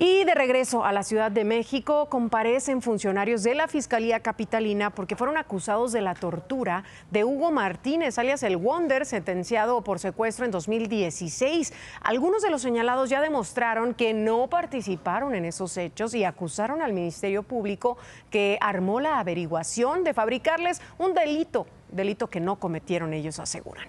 Y de regreso a la Ciudad de México comparecen funcionarios de la Fiscalía Capitalina porque fueron acusados de la tortura de Hugo Martínez, alias el Wonder, sentenciado por secuestro en 2016. Algunos de los señalados ya demostraron que no participaron en esos hechos y acusaron al Ministerio Público que armó la averiguación de fabricarles un delito, delito que no cometieron ellos, aseguran.